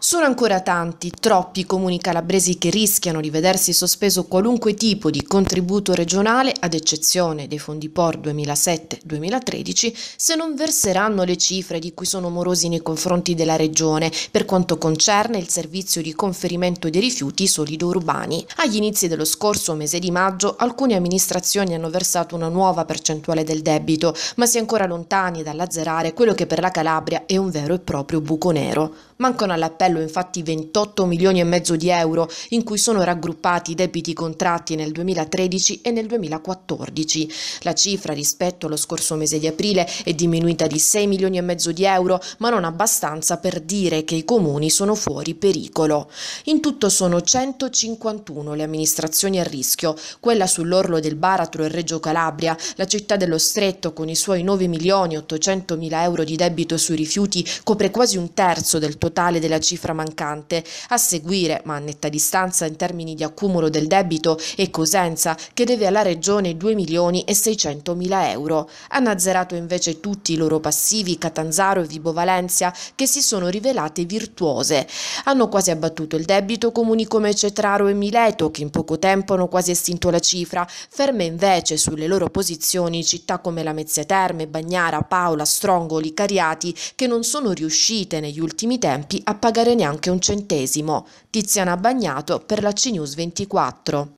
Sono ancora tanti, troppi comuni calabresi che rischiano di vedersi sospeso qualunque tipo di contributo regionale, ad eccezione dei fondi POR 2007-2013, se non verseranno le cifre di cui sono morosi nei confronti della Regione per quanto concerne il servizio di conferimento dei rifiuti solido urbani. Agli inizi dello scorso mese di maggio alcune amministrazioni hanno versato una nuova percentuale del debito, ma si è ancora lontani dall'azzerare quello che per la Calabria è un vero e proprio buco nero. Mancano all'appello cervello infatti 28 milioni e mezzo di euro in cui sono raggruppati i debiti contratti nel 2013 e nel 2014. La cifra rispetto allo scorso mese di aprile è diminuita di 6 milioni e mezzo di euro, ma non abbastanza per dire che i comuni sono fuori pericolo. In tutto sono 151 le amministrazioni a rischio, quella sull'orlo del Baratro e Reggio Calabria, la città dello Stretto con i suoi 9 milioni 800 mila euro di debito sui rifiuti copre quasi un terzo del totale della cifra cifra mancante. A seguire, ma a netta distanza in termini di accumulo del debito, è Cosenza, che deve alla Regione 2 milioni e 600 mila euro. Hanno azzerato invece tutti i loro passivi Catanzaro e Vibo Valencia, che si sono rivelate virtuose hanno quasi abbattuto il debito comuni come Cetraro e Mileto, che in poco tempo hanno quasi estinto la cifra, ferme invece sulle loro posizioni città come Lamezia Terme, Bagnara, Paola, Strongoli, Cariati, che non sono riuscite negli ultimi tempi a pagare neanche un centesimo. Tiziana Bagnato per la CNews 24.